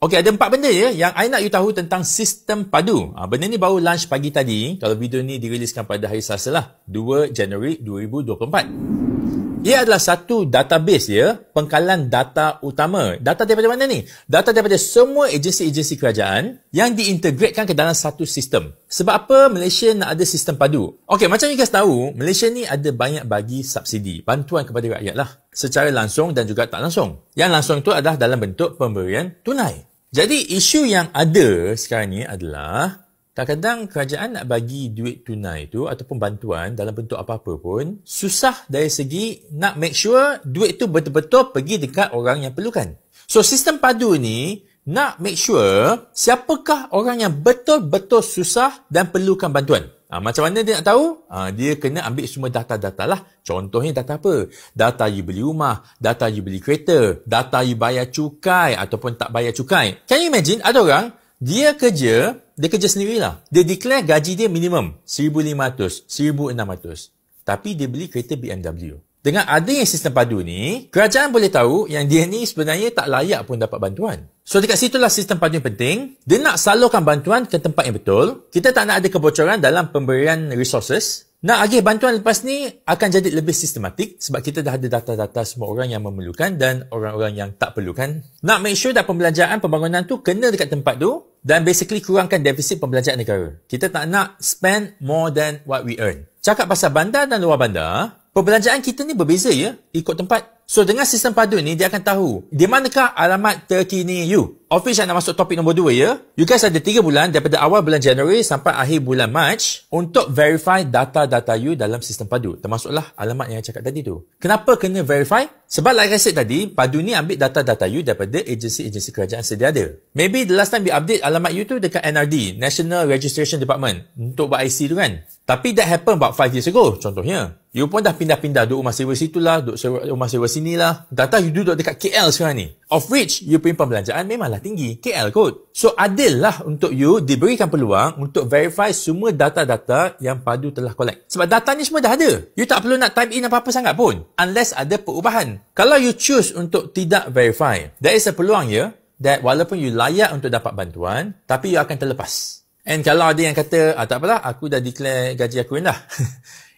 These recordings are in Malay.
Okey, ada empat benda ya yang I nak you tahu tentang sistem padu. Ha, benda ni baru launch pagi tadi. Kalau video ni diriliskan pada hari Selasa lah, 2 Januari 2024. Ia adalah satu database ya, pengkalan data utama. Data daripada mana ni? Data daripada semua agensi-agensi kerajaan yang diintegratkan ke dalam satu sistem. Sebab apa Malaysia nak ada sistem padu? Okey, macam you guys tahu, Malaysia ni ada banyak bagi subsidi, bantuan kepada rakyat lah. Secara langsung dan juga tak langsung. Yang langsung itu adalah dalam bentuk pemberian tunai. Jadi isu yang ada sekarang ni adalah kadang-kadang kerajaan nak bagi duit tunai tu ataupun bantuan dalam bentuk apa-apa pun susah dari segi nak make sure duit tu betul-betul pergi dekat orang yang perlukan. So sistem padu ni nak make sure siapakah orang yang betul-betul susah dan perlukan bantuan. Ha, macam mana dia nak tahu? Ha, dia kena ambil semua data-data lah. Contohnya data apa? Data you beli rumah, data you beli kereta, data you bayar cukai ataupun tak bayar cukai. Can you imagine ada orang, dia kerja, dia kerja sendirilah. Dia declare gaji dia minimum RM1,500, RM1,600. Tapi dia beli kereta BMW. Dengan adanya sistem padu ni, kerajaan boleh tahu yang dia ni sebenarnya tak layak pun dapat bantuan. So dekat situlah sistem padu yang penting. Dia nak salurkan bantuan ke tempat yang betul. Kita tak nak ada kebocoran dalam pemberian resources. Nak agih bantuan lepas ni akan jadi lebih sistematik sebab kita dah ada data-data semua orang yang memerlukan dan orang-orang yang tak perlukan. Nak make sure dah pembelanjaan pembangunan tu kena dekat tempat tu dan basically kurangkan defisit pembelanjaan negara. Kita tak nak spend more than what we earn. Cakap pasal bandar dan luar bandar, Perbelanjaan kita ni berbeza ya, ikut tempat. So dengan sistem padu ni, dia akan tahu di manakah alamat terkini you. Office yang nak masuk topik nombor 2 ya. You guys ada 3 bulan daripada awal bulan Januari sampai akhir bulan March untuk verify data-data you dalam sistem padu. Termasuklah alamat yang saya cakap tadi tu. Kenapa kena verify? Sebab like I said tadi, padu ni ambil data-data you daripada agensi-agensi kerajaan sedia ada. Maybe the last time we update alamat you tu dekat NRD, National Registration Department untuk buat IC tu kan. Tapi that happened about 5 years ago, contohnya. You pun dah pindah-pindah, duduk rumah sewa situ lah, duduk sewa, rumah sewa sini lah. Data you duduk dekat KL sekarang ni. Of which, you punya pembelanjaan memanglah tinggi, KL kot. So, adil lah untuk you diberikan peluang untuk verify semua data-data yang padu telah collect. Sebab data ni semua dah ada. You tak perlu nak type in apa-apa sangat pun. Unless ada perubahan. Kalau you choose untuk tidak verify, there is a peluang ya, that walaupun you layak untuk dapat bantuan, tapi you akan terlepas. And kalau ada yang kata, ah, tak apalah, aku dah declare gaji aku rendah.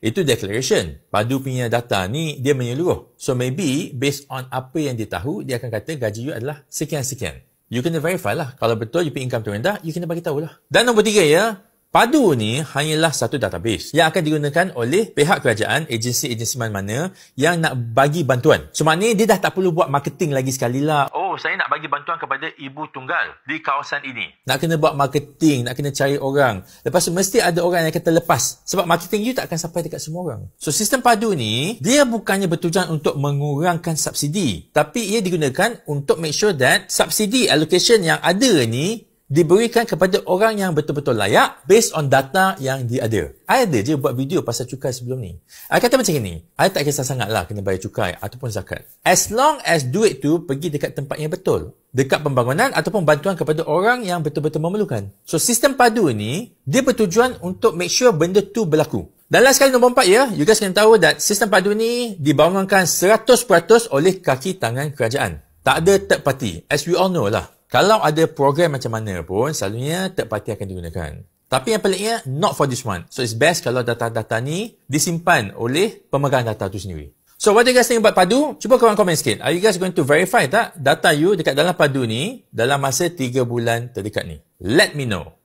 Itu declaration. Padu punya data ni, dia menyeluruh. So maybe, based on apa yang dia tahu, dia akan kata gaji you adalah sekian-sekian. You kena verify lah. Kalau betul you pay income tu rendah, you kena bagi tahu lah. Dan nombor tiga ya, Padu ni hanyalah satu database yang akan digunakan oleh pihak kerajaan, agensi-agensi mana-mana yang nak bagi bantuan. So maknanya dia dah tak perlu buat marketing lagi sekali lah. Oh, saya nak bagi bantuan kepada ibu tunggal di kawasan ini. Nak kena buat marketing, nak kena cari orang. Lepas tu mesti ada orang yang akan terlepas. Sebab marketing you tak akan sampai dekat semua orang. So sistem padu ni, dia bukannya bertujuan untuk mengurangkan subsidi. Tapi ia digunakan untuk make sure that subsidi allocation yang ada ni diberikan kepada orang yang betul-betul layak based on data yang dia ada. I ada je buat video pasal cukai sebelum ni. I kata macam ni, I tak kisah sangat lah kena bayar cukai ataupun zakat. As long as duit tu pergi dekat tempat yang betul. Dekat pembangunan ataupun bantuan kepada orang yang betul-betul memerlukan. So sistem padu ni, dia bertujuan untuk make sure benda tu berlaku. Dan last sekali nombor empat ya, you guys kena tahu that sistem padu ni dibangunkan 100% oleh kaki tangan kerajaan. Tak ada third party, as we all know lah. Kalau ada program macam mana pun, selalunya third party akan digunakan. Tapi yang peliknya, not for this one. So, it's best kalau data-data ni disimpan oleh pemegang data tu sendiri. So, what do you guys think about Padu? Cuba korang komen sikit. Are you guys going to verify tak data you dekat dalam Padu ni dalam masa 3 bulan terdekat ni? Let me know.